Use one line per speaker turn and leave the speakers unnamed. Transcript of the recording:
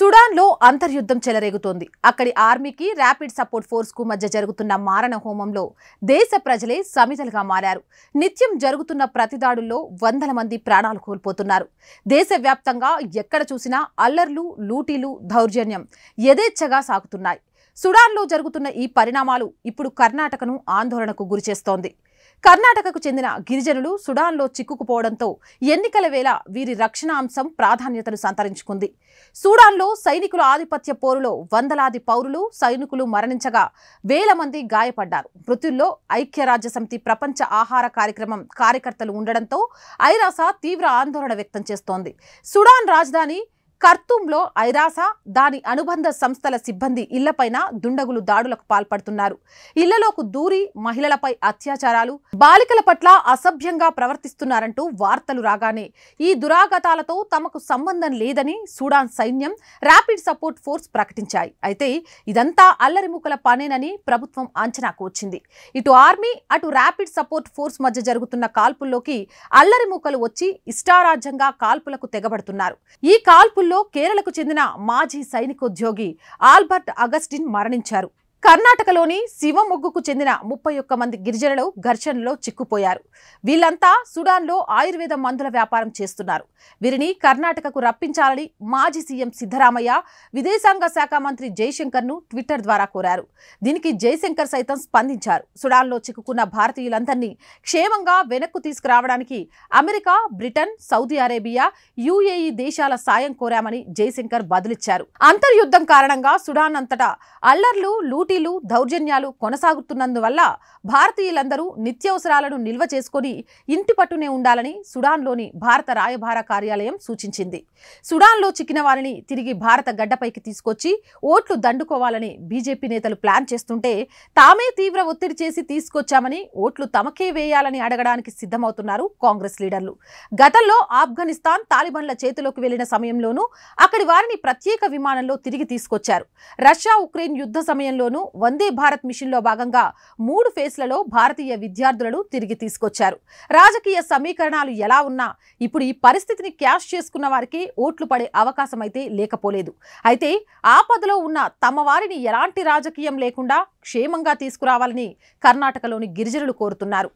సుడాన్లో అంతర్యుద్ధం చెలరేగుతోంది అక్కడి ఆర్మీకి rapid support ఫోర్స్కు మధ్య జరుగుతున్న మారణ హోమంలో దేశ ప్రజలే సమితలుగా మారారు నిత్యం జరుగుతున్న ప్రతిదాడుల్లో వందల మంది ప్రాణాలు కోల్పోతున్నారు దేశవ్యాప్తంగా ఎక్కడ చూసినా అల్లర్లు లూటీలు దౌర్జన్యం యథేచ్ఛగా సాగుతున్నాయి సుడాన్లో జరుగుతున్న ఈ పరిణామాలు ఇప్పుడు కర్ణాటకను ఆందోళనకు గురిచేస్తోంది కర్ణాటకకు చెందిన గిరిజనులు సుడాన్లో చిక్కుకుపోవడంతో ఎన్నికల వేళ వీరి రక్షణ అంశం ప్రాధాన్యతను సంతరించుకుంది సూడాన్లో సైనికుల ఆధిపత్య పోరులో వందలాది పౌరులు సైనికులు మరణించగా వేల మంది గాయపడ్డారు మృతుల్లో ఐక్యరాజ్యసమితి ప్రపంచ ఆహార కార్యక్రమం కార్యకర్తలు ఉండడంతో ఐరాస తీవ్ర ఆందోళన వ్యక్తం చేస్తోంది సుడాన్ రాజధాని ఖర్తూంలో ఐరాస దాని అనుబంధ సంస్థల సిబ్బంది ఇళ్లపైన దుండగులు దాడులకు పాల్పడుతున్నారు ఇళ్లలోకు దూరి మహిళలపై అత్యాచారాలు బాలికల పట్ల అసభ్యంగా ప్రవర్తిస్తున్నారంటూ వార్తలు రాగానే ఈ దురాగతాలతో తమకు సంబంధం లేదని సూడాన్ సైన్యం ర్యాపిడ్ సపోర్ట్ ఫోర్స్ ప్రకటించాయి అయితే ఇదంతా అల్లరిముకల పనేనని ప్రభుత్వం అంచనాకు వచ్చింది ఇటు ఆర్మీ అటు ర్యాపిడ్ సపోర్ట్ ఫోర్స్ మధ్య జరుగుతున్న కాల్పుల్లోకి అల్లరిముకలు వచ్చి ఇష్టారాజ్యంగా కాల్పులకు తెగబడుతున్నారు ఈ కాల్పుల్లో దాడుల్లో కేరళకు చెందిన మాజీ సైనికోద్యోగి ఆల్బర్ట్ అగస్టిన్ మరణించారు కర్ణాటకలోని శివమొగ్గుకు చెందిన ముప్పై ఒక్క మంది గిరిజనులు ఘర్షణలో చిక్కుపోయారు వీళ్లంతా సుడాన్లో ఆయుర్వేద మందుల వ్యాపారం చేస్తున్నారు వీరిని కర్ణాటకకు రప్పించాలని మాజీ సీఎం సిద్ధరామయ్య విదేశాంగ శాఖ మంత్రి జైశంకర్ను ట్విట్టర్ ద్వారా కోరారు దీనికి జైశంకర్ సైతం స్పందించారు సుడాన్లో చిక్కుకున్న భారతీయులందరినీ క్షేమంగా వెనక్కు తీసుకురావడానికి America Britain Saudi Arabia UAE దేశాల సాయం కోరామని జైశంకర్ బదులిచ్చారు అంతర్యుద్ధం కారణంగా సుడాన్ అంతటా అల్లర్లు లూట్ పోటీలు దౌర్జన్యాలు కొనసాగుతున్నందువల్ల భారతీయులందరూ నిత్యావసరాలను నిల్వ చేసుకొని ఇంటి పట్టునే ఉండాలని సుడాన్లోని భారత రాయభార కార్యాలయం సూచించింది సుడాన్లో చిక్కిన వారిని తిరిగి భారత గడ్డపైకి తీసుకొచ్చి ఓట్లు దండుకోవాలని బీజేపీ నేతలు ప్లాన్ చేస్తుంటే తామే తీవ్ర ఒత్తిడి చేసి తీసుకొచ్చామని ఓట్లు తమకే వేయాలని అడగడానికి సిద్ధమవుతున్నారు కాంగ్రెస్ లీడర్లు గతంలో ఆఫ్ఘనిస్తాన్ తాలిబాన్ల చేతిలోకి వెళ్లిన సమయంలోనూ అక్కడి వారిని ప్రత్యేక విమానంలో తిరిగి తీసుకొచ్చారు రష్యా ఉక్రెయిన్ యుద్ధ సమయంలోనూ విద్యార్థులను వందే భారత్ మిషన్లో భాగంగా మూడు ఫేస్లలో భారతీయ విద్యార్థులను తిరిగి తీసుకొచ్చారు రాజకీయ సమీకరణాలు ఎలా ఉన్నా ఇప్పుడు ఈ పరిస్థితిని క్యాష్ చేసుకున్న వారికి ఓట్లు పడే అవకాశం అయితే లేకపోలేదు అయితే ఆపదలో ఉన్న తమ వారిని ఎలాంటి రాజకీయం లేకుండా క్షేమంగా తీసుకురావాలని కర్ణాటకలోని గిరిజనులు కోరుతున్నారు